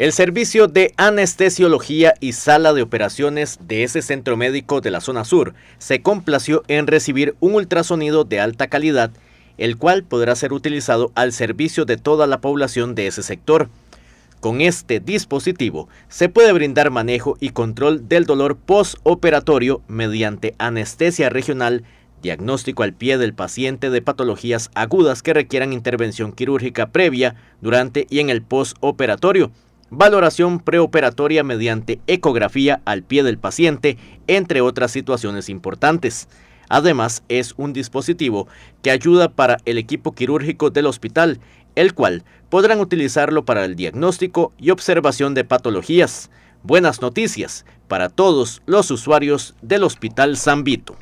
El servicio de anestesiología y sala de operaciones de ese centro médico de la zona sur se complació en recibir un ultrasonido de alta calidad, el cual podrá ser utilizado al servicio de toda la población de ese sector. Con este dispositivo se puede brindar manejo y control del dolor postoperatorio mediante anestesia regional, diagnóstico al pie del paciente de patologías agudas que requieran intervención quirúrgica previa, durante y en el postoperatorio, valoración preoperatoria mediante ecografía al pie del paciente, entre otras situaciones importantes. Además, es un dispositivo que ayuda para el equipo quirúrgico del hospital, el cual podrán utilizarlo para el diagnóstico y observación de patologías. Buenas noticias para todos los usuarios del Hospital San Vito.